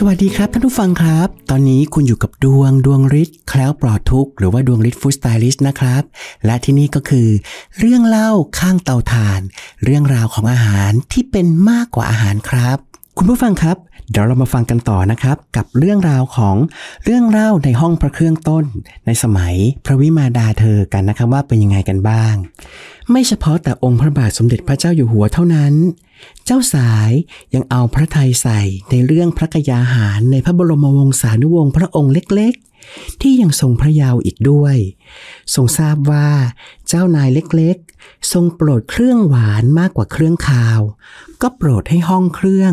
สวัสดีครับท่านผู้ฟังครับ ตอนนี้คุณอยู่กับดวงดวงฤทธิ์แคล้วปลอดทุกหรือว่าดวงฤทธิ์ฟู้ดสไตลิสต์นะครับ และที่นี่ก็คือ เรื่องเล่าข้างเตาถ่าน เรื่องราวของอาหารที่เป็นมากกว่าอาหารครับคุณผู้ฟังครับเดี๋ยวเรามาฟังกันต่อนะครับ กับเรื่องราวของเรื่องเล่าในห้องพระเครื่องต้น ในสมัยพระวิมาดาเธอกันนะครับว่าเป็นยังไงกันบ้าง ไม่เฉพาะแต่องค์พระบาทสมเด็จพระเจ้าอยู่หัวเท่านั้น เจ้าสายยังเอาพระไทยใส่ในเรื่องพระกยาหารในพระบรมวงศานุวงศ์พระองค์เล็กที่ยังทรงพระเยาว์อีกด้วย ทรงทราบว่า เจ้านายเล็กๆ ทรงโปรดเครื่องหวานมากกว่าเครื่องคาว ก็โปรดให้ห้องเครื่อง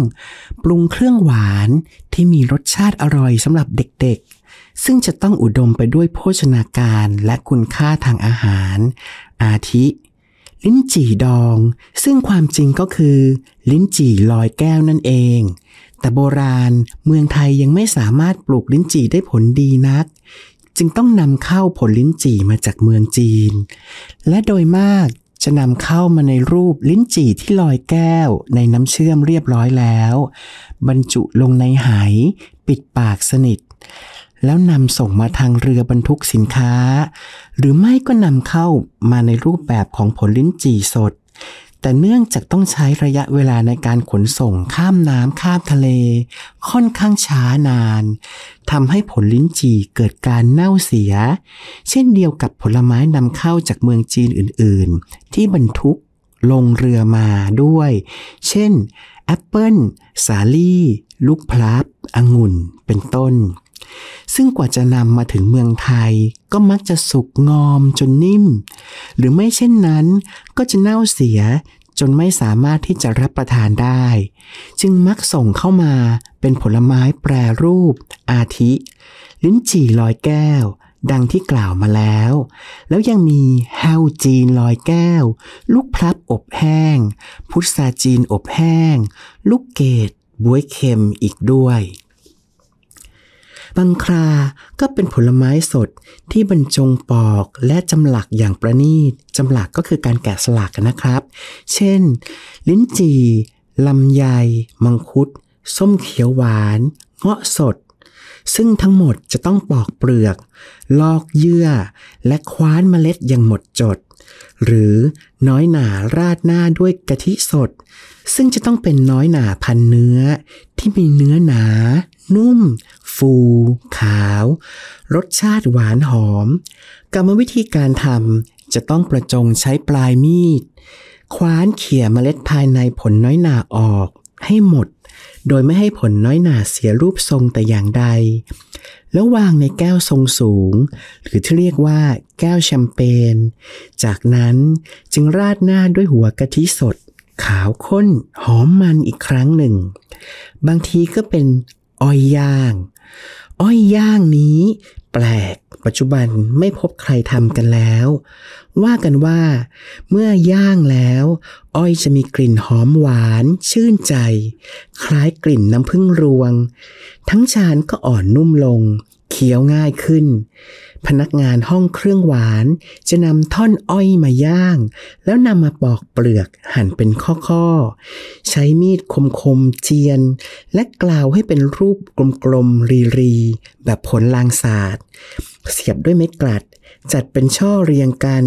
ปรุงเครื่องหวานที่มีรสชาติอร่อยสำหรับเด็กๆ ซึ่งจะต้องอุดมไปด้วยโภชนาการและคุณค่าทางอาหาร อาทิลิ้นจี่ดองซึ่งความจริงก็คือลิ้นจี่ลอยแก้วนั่นเอง แต่โบราณเมืองไทยยังไม่สามารถปลูกลิ้นจี่ได้ผลดีนัก จึงต้องนำเข้าผลลิ้นจี่มาจากเมืองจีน และโดยมากจะนำเข้ามาในรูปลิ้นจี่ที่ลอยแก้วในน้ำเชื่อมเรียบร้อยแล้ว บรรจุลงในหยปิดปากสนิทแล้วนำส่งมาทางเรือบรรทุกสินค้า หรือไม่ก็นำเข้ามาในรูปแบบของผลลิ้นจี่สด แต่เนื่องจากต้องใช้ระยะเวลาในการขนส่งข้ามน้ำข้ามทะเล ค่อนข้างช้านานทำให้ผลลิ้นจี่เกิดการเน่าเสีย เช่นเดียวกับผลไม้นำเข้าจากเมืองจีนอื่นๆ ที่บรรทุกลงเรือมาด้วย เช่นแอปเปิลสาลี่ ลูกพลับองุ่นเป็นต้นซึ่งกว่าจะนำมาถึงเมืองไทยก็มักจะสุกงอมจนนิ่ม หรือไม่เช่นนั้น ก็จะเน่าเสีย จนไม่สามารถที่จะรับประทานได้ จึงมักส่งเข้ามาเป็นผลไม้แปรรูปอาทิลิ้นจี่ลอยแก้ว ดังที่กล่าวมาแล้ว แล้วยังมีแฮวจีนลอยแก้ว ลูกพลับอบแห้ง พุทราจีนอบแห้ง ลูกเกดบวยเค็มอีกด้วยบังคราก็เป็นผลไม้สดที่บรรจงปอกและจำหลักอย่างประณีตจำหลักก็คือการแกะสลักนะครับ เช่น ลิ้นจี่ลำไย มังคุด ส้มเขียวหวานเงาะสด ซึ่งทั้งหมดจะต้องปอกเปลือก ลอกเยื่อ และคว้านเมล็ดอย่างหมดจด หรือน้อยหนาราดหน้าด้วยกะทิสดซึ่งจะต้องเป็นน้อยหนาพันเนื้อ ที่มีเนื้อหนา นุ่ม ฟู ขาว รสชาติหวานหอม กรรมวิธีการทำจะต้องประจงใช้ปลายมีดคว้านเขี่ยเมล็ดภายในผลน้อยหนาออกให้หมด โดยไม่ให้ผลน้อยหนาเสียรูปทรงแต่อย่างใด แล้ววางในแก้วทรงสูง หรือที่เรียกว่าแก้วแชมเปญ จากนั้นจึงราดหน้าด้วยหัวกะทิสดขาวข้นหอมมันอีกครั้งหนึ่ง บางทีก็เป็นอ้อยย่าง อ้อยย่างนี้ แปลกปัจจุบันไม่พบใครทำกันแล้ว ว่ากันว่า เมื่อย่างแล้ว อ้อยจะมีกลิ่นหอมหวาน ชื่นใจ คล้ายกลิ่นน้ำผึ้งรวง ทั้งชานก็อ่อนนุ่มลงเคี้ยวง่ายขึ้น พนักงานห้องเครื่องหวานจะนำท่อนอ้อยมาย่าง แล้วนำมาปอกเปลือก หั่นเป็นข้อๆใช้มีดคมๆเจียน และกล่าวให้เป็นรูปกลมๆรีๆ แบบผลลางศาสตร์ เสียบด้วยไม้กลัด จัดเป็นช่อเรียงกัน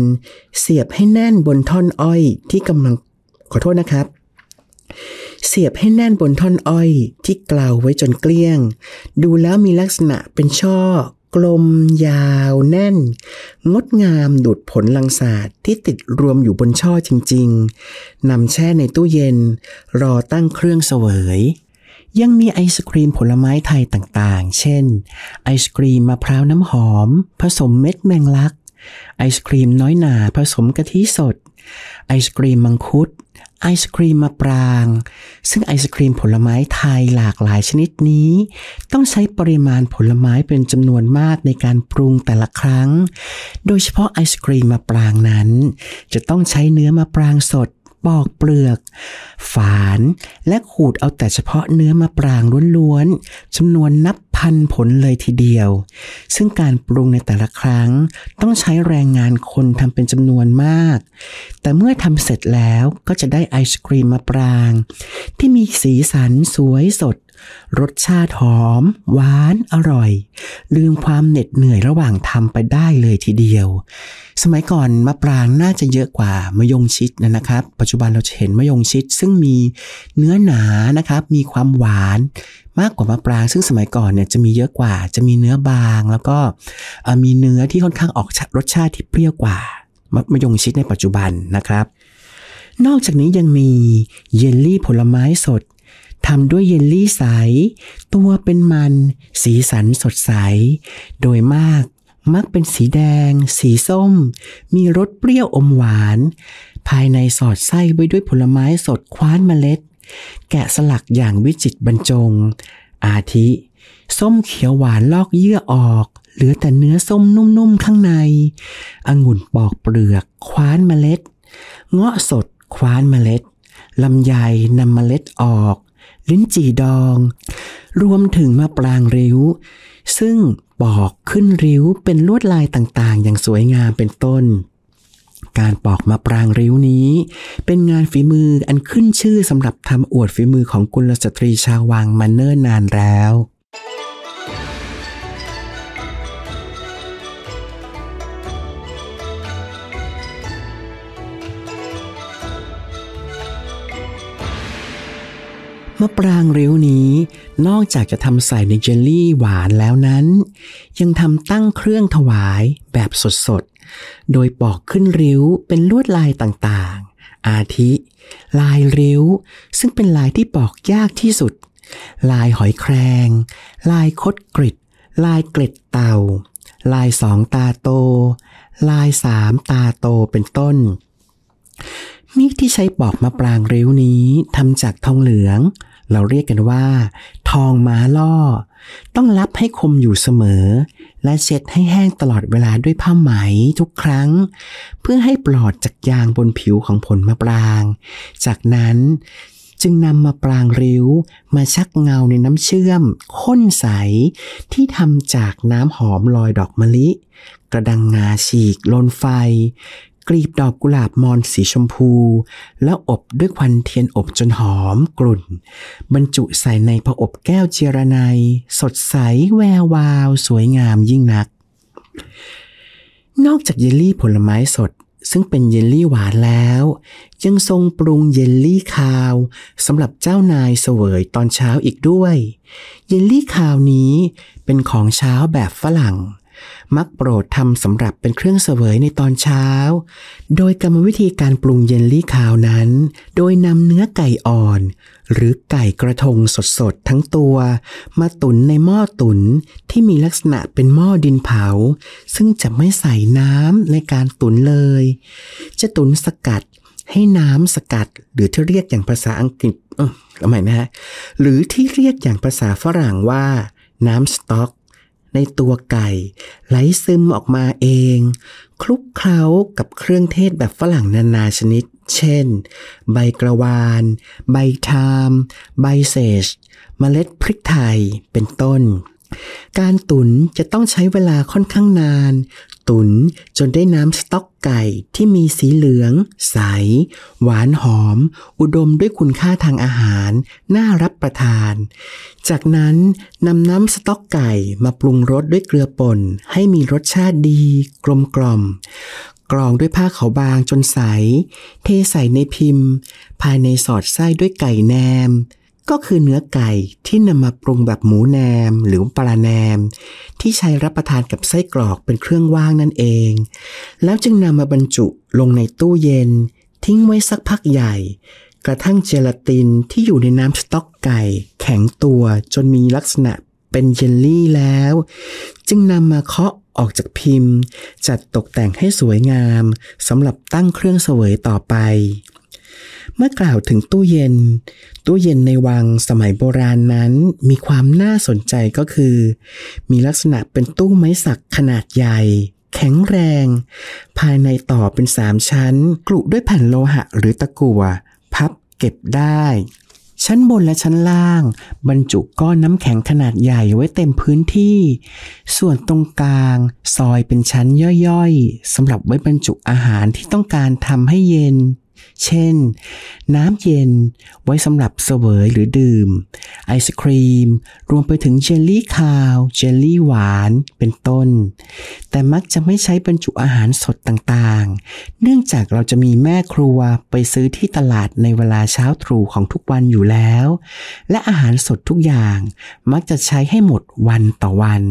เสียบให้แน่นบนท่อนอ้อยที่กำลังขอโทษนะครับเสียบให้แน่นบนท่อนอ้อย ที่กลาวไว้จนเกลี้ยง ดูแล้วมีลักษณะเป็นช่อ กลมยาวแน่น งดงามดูดผลลังศาสที่ติดรวมอยู่บนช่อจริงๆ นำแช่ในตู้เย็น รอตั้งเครื่องเสวย ยังมีไอศครีมผลไม้ไทยต่างๆ เช่น ไอศครีมมะพร้าวน้ำหอม ผสมเม็ดแมงลัก ไอศครีมน้อยหนาผสมกะทิสด ไอศครีมมังคุดไอศครีมมะปราง ซึ่งไอศครีมผลไม้ไทยหลากหลายชนิดนี้ ต้องใช้ปริมาณผลไม้เป็นจำนวนมากในการปรุงแต่ละครั้ง โดยเฉพาะไอศครีมมะปรางนั้น จะต้องใช้เนื้อมะปรางสด ปอกเปลือก ฝาน และขูดเอาแต่เฉพาะเนื้อมะปรางล้วนๆจำนวนนับพันผลเลยทีเดียว ซึ่งการปรุงในแต่ละครั้งต้องใช้แรงงานคนทำเป็นจำนวนมาก แต่เมื่อทำเสร็จแล้วก็จะได้ไอศครีมมะปราง ที่มีสีสันสวยสด รสชาติหอมหวานอร่อยลืมความเหน็ดเหนื่อยระหว่างทำไปได้เลยทีเดียว สมัยก่อนมะปรางน่าจะเยอะกว่ามะยงชิดนะครับ ปัจจุบันเราจะเห็นมะยงชิดซึ่งมีเนื้อหนานะครับ มีความหวานมากกว่ามะปรางซึ่งสมัยก่อนเนี่ยจะมีเยอะกว่า จะมีเนื้อบาง แล้วก็มีเนื้อที่ค่อนข้างออกรสชาติที่เปรี้ยวกว่ามะยงชิดในปัจจุบันนะครับ นอกจากนี้ยังมีเยลลี่ผลไม้สดทำด้วยเยลลี่ใสตัวเป็นมันสีสันสดใส โดยมากมักเป็นสีแดง สีส้ม มีรสเปรี้ยวอมหวาน ภายในสอดไส้ไว้ด้วยผลไม้สดคว้านเมล็ดแกะสลักอย่างวิจิตบรรจง อาทิ ส้มเขียวหวานลอกเยื่อออก เหลือแต่เนื้อส้มนุ่มๆข้างในองุ่นปอกเปลือกคว้านเมล็ด เงาะสดคว้านเมล็ด ลำไยนำเมล็ดออก ลิ้นจี่ดอง รวมถึงมะปรางริ้ว ซึ่งปอกขึ้นริ้วเป็นลวดลายต่างๆ อย่างสวยงามเป็นต้นการปอกมะปรางริ้วนี้เป็นงานฝีมืออันขึ้นชื่อสำหรับทำอวดฝีมือของกุลสตรีชาววังมาเนิ่นนานแล้ว มะปรางริ้วนี้นอกจากจะทำใส่ในเจลลี่หวานแล้วนั้น ยังทำตั้งเครื่องถวายแบบสดโดยปอกขึ้นริ้วเป็นลวดลายต่างๆ อาทิ ลายริ้ว ซึ่งเป็นลายที่ปอกยากที่สุด ลายหอยแครง ลายคดกริดลายเกล็ดเต่า ลายสองตาโต ลายสามตาโตเป็นต้น มีดที่ใช้ปอกมะปรางริ้วนี้ทำจากทองเหลือง เราเรียกกันว่าทองม้าล่อ ต้องรับให้คมอยู่เสมอ และเช็ดให้แห้งตลอดเวลาด้วยผ้าไหมทุกครั้ง เพื่อให้ปลอดจากยางบนผิวของผลมะปราง จากนั้นจึงนำมาปรางริ้วมาชักเงาในน้ำเชื่อมข้นใส ที่ทำจากน้ำหอมลอยดอกมะลิ กระดังงาฉีกลนไฟกลีบดอกกุหลาบมอนสีชมพู แล้วอบด้วยควันเทียนอบจนหอมกลุ่น บรรจุใส่ในผอบแก้วเจรไนสดใสแวววาวสวยงามยิ่งนัก นอกจากเยลลี่ผลไม้สดซึ่งเป็นเยลลี่หวานแล้วยังทรงปรุงเยลลี่คาวสำหรับเจ้านายเสวยตอนเช้าอีกด้วย เยลลี่คาวนี้เป็นของเช้าแบบฝรั่งมักโปรดทำสำหรับเป็นเครื่องเสวยในตอนเช้า โดยกรรมวิธีการปรุงเยลลี่ขาวนั้น โดยนำเนื้อไก่อ่อน หรือไก่กระทงสดๆทั้งตัว มาตุ๋นในหม้อตุ๋นที่มีลักษณะเป็นหม้อดินเผา ซึ่งจะไม่ใส่น้ำในการตุ๋นเลย จะตุ๋นสกัดให้น้ำสกัด หรือที่เรียกอย่างภาษาอังกฤษเออใหมนะฮะหรือที่เรียกอย่างภาษาฝรั่งว่า น้ำสต็อกในตัวไก่ ไหลซึมออกมาเอง คลุกเคล้ากับเครื่องเทศแบบฝรั่งนานาชนิด เช่น ใบกระวาน ใบทามใบเสจเมล็ดพริกไทยเป็นต้น การตุ๋นจะต้องใช้เวลาค่อนข้างนานตุน จนได้น้ำสต๊อกไก่ที่มีสีเหลือง ใส หวานหอม อุดมด้วยคุณค่าทางอาหาร น่ารับประทาน จากนั้นนำน้ำสต๊อกไก่มาปรุงรสด้วยเกลือป่นให้มีรสชาติดีกลมกล่อม กรองด้วยผ้าขาวบางจนใส เทใส่ในพิมพ์ ภายในสอดไส้ด้วยไก่แนมก็คือเนื้อไก่ที่นำมาปรุงแบบหมูแนมหรือปลาแนม ที่ใช้รับประทานกับไส้กรอกเป็นเครื่องว่างนั่นเอง แล้วจึงนำมาบรรจุลงในตู้เย็น ทิ้งไว้สักพักใหญ่ กระทั่งเจลาตินที่อยู่ในน้ำสต๊อกไก่แข็งตัวจนมีลักษณะเป็นเยลลี่แล้ว จึงนำมาเคาะออกจากพิมพ์ จัดตกแต่งให้สวยงามสำหรับตั้งเครื่องเสวยต่อไปเมื่อกล่าวถึงตู้เย็น ตู้เย็นในวังสมัยโบราณนั้นมีความน่าสนใจก็คือ มีลักษณะเป็นตู้ไม้สักขนาดใหญ่ แข็งแรง ภายในต่อเป็นสามชั้น กลุด้วยแผ่นโลหะหรือตะกั่ว พับเก็บได้ ชั้นบนและชั้นล่าง บรรจุก้อนน้ำแข็งขนาดใหญ่ไว้เต็มพื้นที่ ส่วนตรงกลางซอยเป็นชั้นย่อยๆ สำหรับไว้บรรจุอาหารที่ต้องการทำให้เย็นเช่น น้ำเย็นไว้สำหรับเสวยหรือดื่ม ไอศครีม รวมไปถึง เจลลี่คาว เจลลี่หวาน เป็นต้น แต่มักจะไม่ใช้บรรจุอาหารสดต่างๆ เนื่องจากเราจะมีแม่ครัวไปซื้อที่ตลาดในเวลาเช้าตรู่ของทุกวันอยู่แล้ว และอาหารสดทุกอย่างมักจะใช้ให้หมดวันต่อวัน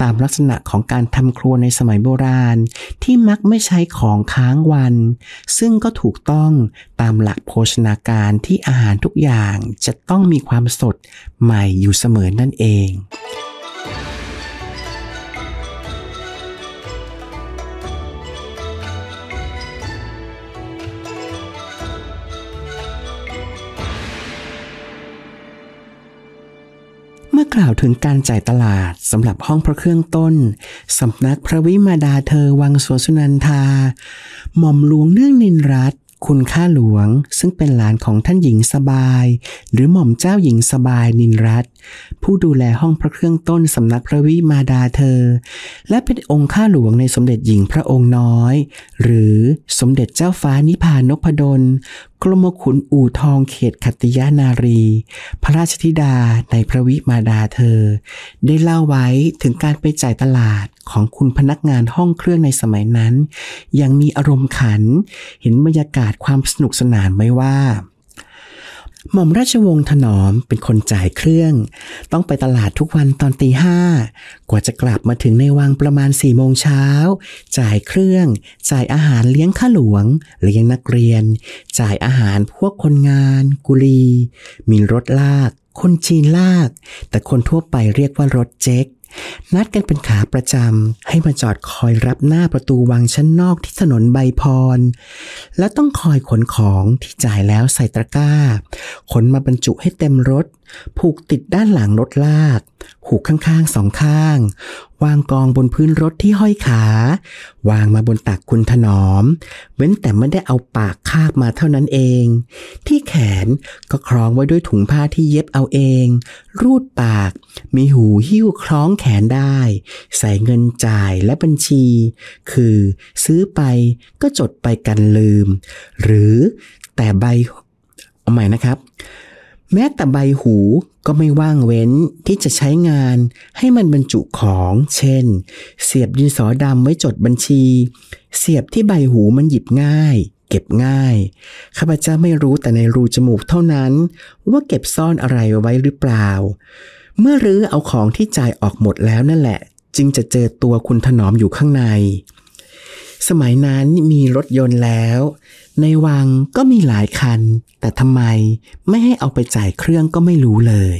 ตามลักษณะของการทำครัวในสมัยโบราณ ที่มักไม่ใช้ของค้างวัน ซึ่งก็ถูกตต้องตามหลักโภชนาการที่อาหารทุกอย่างจะต้องมีความสดใหม่อยู่เสมอนั่นเองื่อกล่าวถึงการจ่ายตลาดสำหรับห้องพระเครื่องต้นสำนักพระวิมาดาเธอวังสวนสุนันทา หม่อมหลวงเนื่องนินรัตคุณข้าหลวงซึ่งเป็นหลานของท่านหญิงสบาย หรือหม่อมเจ้าหญิงสบายนินรัตผู้ดูแลห้องพระเครื่องต้นสำนักพระวิมาดาเธอ และเป็นองค์ข้าหลวงในสมเด็จหญิงพระองค์น้อย หรือสมเด็จเจ้าฟ้านิพานพดลกรมขุนอู่ทองเขตขัตยานารี พระราชธิดาในพระวิมาดาเธอ ได้เล่าไว้ถึงการไปจ่ายตลาดของคุณพนักงานห้องเครื่องในสมัยนั้น ยังมีอารมณ์ขัน เห็นบรรยากาศความสนุกสนานไหมว่าหม่อมราชวงศ์ถนอมเป็นคนจ่ายเครื่อง ต้องไปตลาดทุกวันตอนตีห้า กว่าจะกลับมาถึงในวังประมาณสี่โมงเช้าจ่ายเครื่อง จ่ายอาหารเลี้ยงข้าหลวง เลี้ยงนักเรียน จ่ายอาหารพวกคนงาน กุลีมีรถลาก คนจีนลาก แต่คนทั่วไปเรียกว่ารถเจ๊กนัดกันเป็นขาประจำให้มาจอดคอยรับหน้าประตูวังชั้นนอกที่ถนนใบพร และต้องคอยขนของที่จ่ายแล้วใส่ตะกร้า ขนมาบรรจุให้เต็มรถผูกติดด้านหลังรถลาก หูกข้างๆสองข้าง วางกองบนพื้นรถที่ห้อยขา วางมาบนตักคุณถนอม เว้นแต่ไม่ได้เอาปากคาบมาเท่านั้นเอง ที่แขนก็คล้องไว้ด้วยถุงผ้าที่เย็บเอาเอง รูดปาก มีหูหิ้วคล้องแขนได้ ใส่เงินจ่ายและบัญชี คือซื้อไปก็จดไปกันลืม หรือแต่ใบ เอาใหม่นะครับแม้แต่ใบหูก็ไม่ว่างเว้นที่จะใช้งานให้มันบรรจุของ เช่น เสียบดินสอดำไว้จดบัญชี เสียบที่ใบหูมันหยิบง่าย เก็บง่าย ข้าพเจ้าไม่รู้แต่ในรูจมูกเท่านั้นว่าเก็บซ่อนอะไรไว้หรือเปล่า เมื่อรื้อเอาของที่จ่ายออกหมดแล้วนั่นแหละ จึงจะเจอตัวคุณถนอมอยู่ข้างใน สมัยนั้นมีรถยนต์แล้วในวังก็มีหลายคัน แต่ทำไมไม่ให้เอาไปจ่ายเครื่องก็ไม่รู้เลย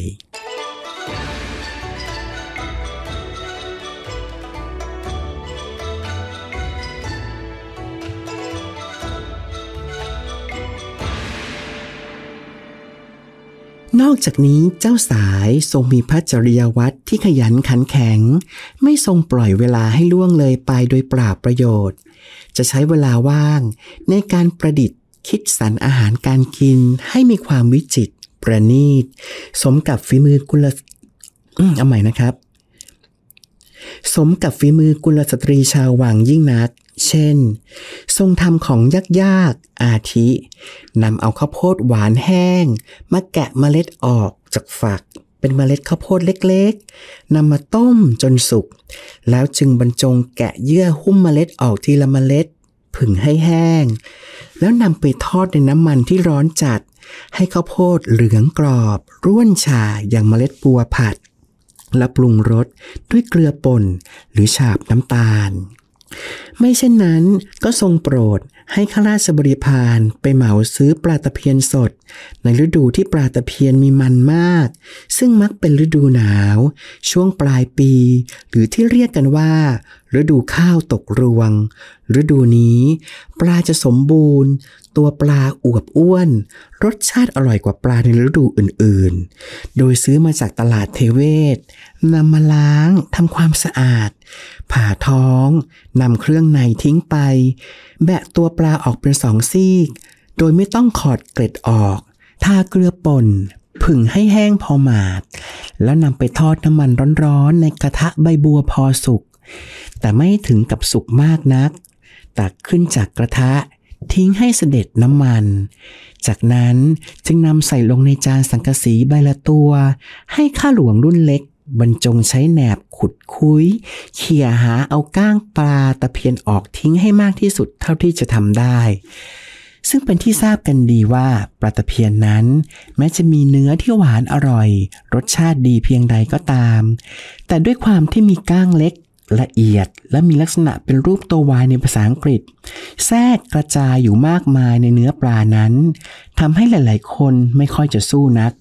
นอกจากนี้เจ้าสายทรงมีพระจริยวัตรที่ขยันขันแข็ง ไม่ทรงปล่อยเวลาให้ล่วงเลยไปโดยปราบประโยชน์ จะใช้เวลาว่างในการประดิษฐ์คิดสรรอาหารการกินให้มีความวิจิตรประณีต สมกับฝีมือกุลเอาใหม่นะครับ สมกับฝีมือกุลสตรีชาววังยิ่งนักเช่น ทรงทำของยากๆอาทินำเอาข้าวโพดหวานแห้ง มาแกะเมล็ดออกจากฝักเป็นเมล็ดข้าวโพดเล็กๆนำมาต้มจนสุกแล้วจึงบรรจงแกะเยื่อหุ้มเมล็ดออกทีละเมล็ด ผึ่งให้แห้ง แล้วนำไปทอดในน้ำมันที่ร้อนจัด ให้ข้าวโพดเหลืองกรอบ ร่วนชาอย่างเมล็ดปัวผัด และปรุงรสด้วยเกลือป่น หรือฉาบน้ำตาลไม่เช่นนั้นก็ทรงโปรดให้ข้าราชบริพารไปเหมาซื้อปลาตะเพียนสด ในฤดูที่ปลาตะเพียนมีมันมาก ซึ่งมักเป็นฤดูหนาว ช่วงปลายปี หรือที่เรียกกันว่า ฤดูข้าวตกรวง ฤดูนี้ปลาจะสมบูรณ์ตัวปลาอวบอ้วน รสชาติอร่อยกว่าปลาในฤดูอื่นๆ โดยซื้อมาจากตลาดเทเวศนำมาล้างทำความสะอาด ผ่าท้องนำเครื่องในทิ้งไป แบะตัวปลาออกเป็นสองซีก โดยไม่ต้องขอดเกล็ดออกทาเกลือป่นผึ่งให้แห้งพอหมาดแล้วนำไปทอดน้ำมันร้อนๆ ในกระทะใบบัวพอสุกแต่ไม่ถึงกับสุกมากนักตักขึ้นจากกระทะทิ้ง ให้เสด็จน้ำมัน จากนั้นจึงนำใส่ลงในจานสังกะสีใบละตัว ให้ข้าหลวงรุ่นเล็ก บรรจงใช้แหนบขุดคุย เขี่ยหาเอาก้างปลาตะเพียนออกทิ้งให้มากที่สุด เท่าที่จะทำได้ ซึ่งเป็นที่ทราบกันดีว่าปลาตะเพียนนั้นแม้จะมีเนื้อที่หวานอร่อย รสชาติดีเพียงใดก็ตาม แต่ด้วยความที่มีก้างเล็กละเอียดและมีลักษณะเป็นรูปตัววายในภาษาอังกฤษ แทรกกระจายอยู่มากมายในเนื้อปลานั้นทำให้หลายๆคนไม่ค่อยจะสู้นัก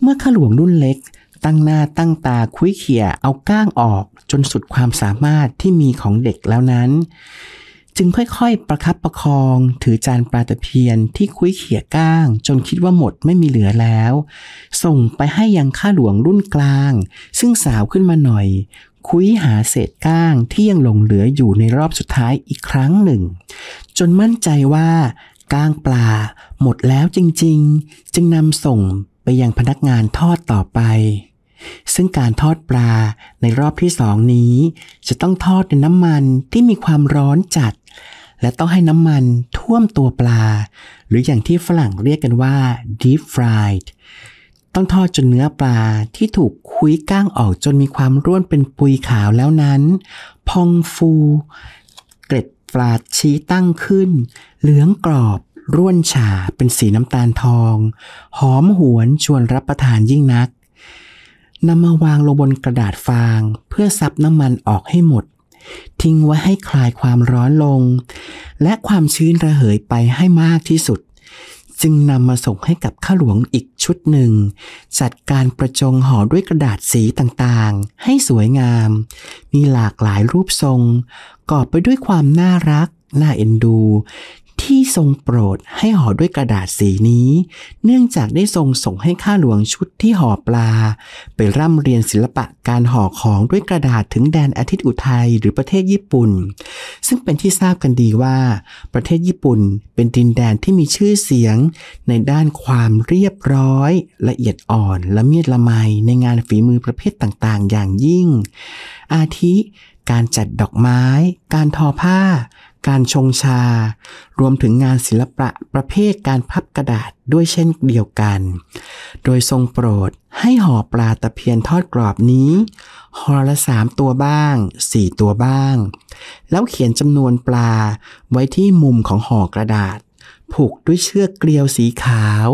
เมื่อขลวงรุ่นเล็ก ตั้งหน้าตั้งตาคุ้ยเขี่ยเอาก้างออกจนสุดความสามารถที่มีของเด็กแล้วนั้น จึงค่อยๆประคับประคอง ถือจานปลาตะเพียนที่คุ้ยเขี่ยก้าง จนคิดว่าหมดไม่มีเหลือแล้ว ส่งไปให้ยังข้าหลวงรุ่นกลาง ซึ่งสาวขึ้นมาหน่อยคุยหาเศษก้างที่ยังหลงเหลืออยู่ในรอบสุดท้ายอีกครั้งหนึ่ง จนมั่นใจว่าก้างปลาหมดแล้วจริงๆ จึงนำส่งไปยังพนักงานทอดต่อไป ซึ่งการทอดปลาในรอบที่สองนี้ จะต้องทอดในน้ำมันที่มีความร้อนจัด และต้องให้น้ำมันท่วมตัวปลา หรืออย่างที่ฝรั่งเรียกกันว่า deep fried ต้องทอดจนเนื้อปลาที่ถูกคุยก้างออกจนมีความร่วนเป็นปุยขาวแล้วนั้นพองฟูเกล็ดปลาชี้ตั้งขึ้น เหลืองกรอบ ร่วนฉ่าเป็นสีน้ำตาลทองหอมหวนชวนรับประทานยิ่งนักนำมาวางลงบนกระดาษฟาง เพื่อซับน้ำมันออกให้หมด ทิ้งไว้ให้คลายความร้อนลง และความชื้นระเหยไปให้มากที่สุดจึงนำมาส่งให้กับข้าหลวงอีกชุดหนึ่ง จัดการประจงห่อด้วยกระดาษสีต่างๆ ให้สวยงาม มีหลากหลายรูปทรง กอบไปด้วยความน่ารัก น่าเอ็นดูที่ทรงโปรดให้ห่อด้วยกระดาษสีนี้ เนื่องจากได้ทรงส่งให้ข้าหลวงชุดที่ห่อปลาไปร่ำเรียนศิลปะการห่อของด้วยกระดาษถึงแดนอาทิตย์อุทัยหรือประเทศญี่ปุ่น ซึ่งเป็นที่ทราบกันดีว่า ประเทศญี่ปุ่นเป็นดินแดนที่มีชื่อเสียง ในด้านความเรียบร้อย ละเอียดอ่อนและเมียดละไมในงานฝีมือประเภทต่าง ๆ อย่างยิ่ง อาทิ การจัดดอกไม้ การทอผ้าการชงชา รวมถึงงานศิลปะประเภทการพับกระดาษด้วยเช่นเดียวกัน โดยทรงโปรดให้ห่อปลาตะเพียนทอดกรอบนี้ ห่อละสามตัวบ้าง สี่ตัวบ้าง แล้วเขียนจำนวนปลาไว้ที่มุมของห่อกระดาษ ผูกด้วยเชือกเกลียวสีขาว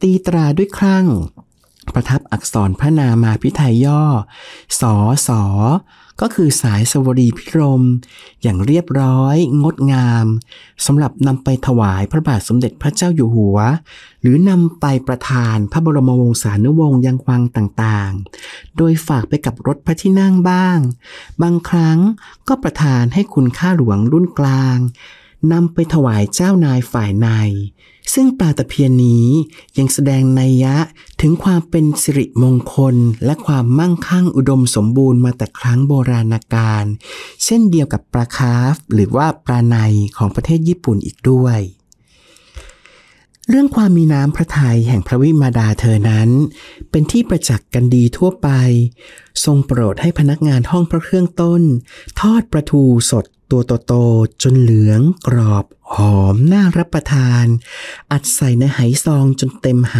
ตีตราด้วยครั่งประทับอักษรพระนามาพิไทยย่อสอสอก็คือสายสวรีพิรม อย่างเรียบร้อยงดงามสำหรับนำไปถวายพระบาทสมเด็จพระเจ้าอยู่หัว หรือนำไปประทานพระบรมวงศานุวงศ์ยังวังต่างๆ โดยฝากไปกับรถพระที่นั่งบ้าง บางครั้งก็ประทานให้คุณข้าหลวงรุ่นกลางนำไปถวายเจ้านายฝ่ายใน ซึ่งปลาตะเพียนนี้ยังแสดงนัยยะถึงความเป็นสิริมงคลและความมั่งคั่งอุดมสมบูรณ์มาแต่ครั้งโบราณกาล เช่นเดียวกับปลาคาฟหรือว่าปลาในของประเทศญี่ปุ่นอีกด้วย เรื่องความมีน้ำพระทัยแห่งพระวิมาดาเธอนั้น เป็นที่ประจักษ์กันดีทั่วไป ทรงโปรดให้พนักงานห้องพระเครื่องต้น ทอดประทูสดตัวโตๆจนเหลืองกรอบหอมน่ารับประทาน อัดใส่ในไหซองจนเต็มไห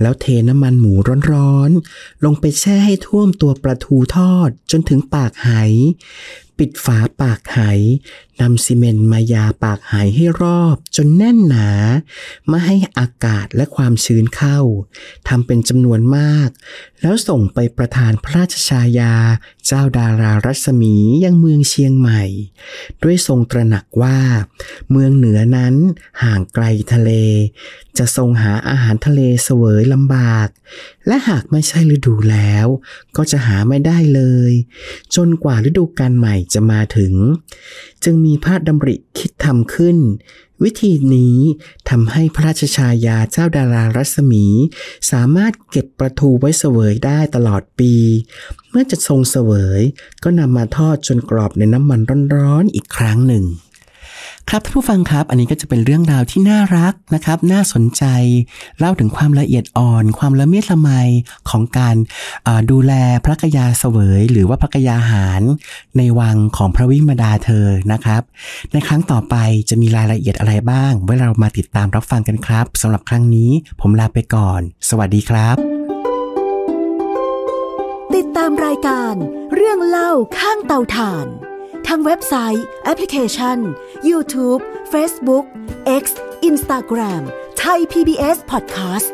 แล้วเทน้ำมันหมูร้อนๆลงไปแช่ให้ท่วมตัวปลาทูทอดจนถึงปากไหปิดฝาปากไหนำซีเมนต์มายาปากหายให้รอบ จนแน่นหนา มาให้อากาศและความชื้นเข้าทำเป็นจำนวนมาก แล้วส่งไปประทานพระราชชายา เจ้าดารารัศมี ยังเมืองเชียงใหม่ ด้วยทรงตระหนักว่า เมืองเหนือนั้น ห่างไกลทะเล จะทรงหาอาหารทะเลเสวยลำบาก และหากไม่ใช่ฤดูแล้ว ก็จะหาไม่ได้เลย จนกว่าฤดูการใหม่จะมาถึง จึงมีมีพระดำริคิดทำขึ้น วิธีนี้ทำให้พระราชชายาเจ้าดารารัศมี สามารถเก็บประทูไว้เสวยได้ตลอดปี เมื่อจะทรงเสวยก็นำมาทอดจนกรอบในน้ำมันร้อนๆออีกครั้งหนึ่งครับท่านผู้ฟังครับอันนี้ก็จะเป็นเรื่องราวที่น่ารักนะครับ น่าสนใจเล่าถึงความละเอียดอ่อน ความละเมียดละไมของการดูแลพระกยาเสวย หรือว่าพระกยาหาร ในวังของพระวิมดาเธอนะครับ ในครั้งต่อไปจะมีรายละเอียดอะไรบ้างไว้เรามาติดตามรับฟังกันครับสำหรับครั้งนี้ผมลาไปก่อน สวัสดีครับ ติดตามรายการเรื่องเล่าข้างเตาถ่านทั้งเว็บไซต์ แอปพลิเคชัน YouTube Facebook X Instagram ไทย PBS Podcast